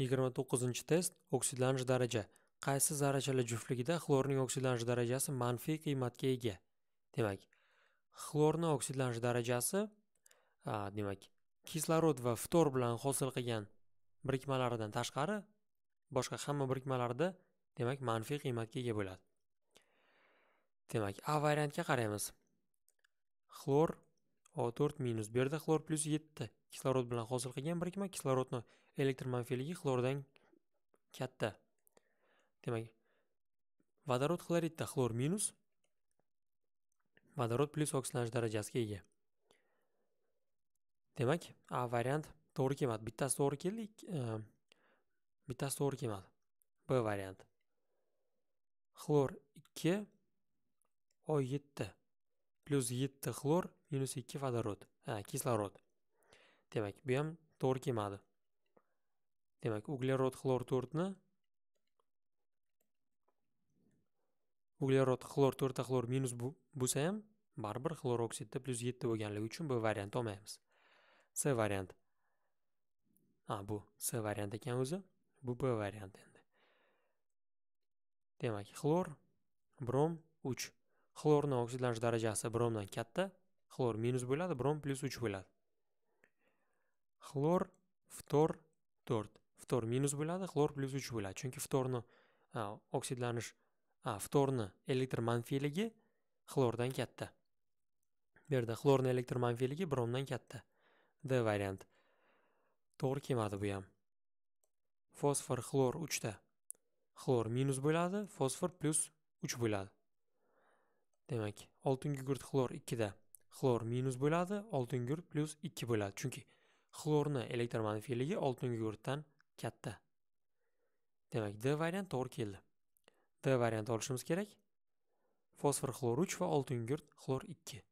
yigirma to'qqizinchi test oksidlanish daraja qaysi zarrachalar juftligida xlorning oksidlanish darajasi manfiy qiymatga ega demak xlorni oksidlanish darajasi demak kislorod va ftor bilan hosil qilgan birikmalaridan tashqari boshqa hamma birikmalarda demak manfiy qiymatga ega bo'ladi demak a variantga qaraymiz xlor o to'rt minus bu yerda xlor plyus yetti kislorod bilan hosil qilgan birikma kislorodni elektr manfiyligi xlordan katta demak vodorod xloridda xlor minus vodorod plyus oksidlanish darajasiga ega demak a variant to'g'ri kelmadi bittasi to'g'ri keldi e, bittasi to'g'ri kelmadi b variant xlor ikki o yetti plyus yetti xlor minus ikki vodorod ha kislorod demak bu ham to'g'ri kelmadi demak uglerod xlor to'rtni uglerod xlor to'rtta xlor minus bo'lsa ham baribir xlor oksidda plyus yetti bo'lganligi uchun bu variantni olmaymiz c variant a bu c variant ekan o'zi bu b variant endi demak xlor brom 3 xlorni oksidlanish darajasi bromdan katta xlor minus bo'ladi brom plyus uch bo'ladi xlor ftor to'rt ftor minus bo'ladi xlor plyus uch bo'ladi chunki ftorni oksidlanish ftorni elektr manfiyligi xlordan katta bu yerda xlorni elektr manfiyligi bromdan katta d variant to'g'ri kelmadi bu ham fosfor xlor uchta xlor minus bo'ladi fosfor plyus uch bo'ladi demak oltinga gugurt xlor ikkida xlor minus bo'ladi oltin gugurt plyus ikki bo'ladi chunki xlorni elektr manfiyligi oltin gugurtdan katta demak d variant to'g'ri keldi d variant olishimiz kerak fosfor xlor uch va oltin gugurt xlor ikki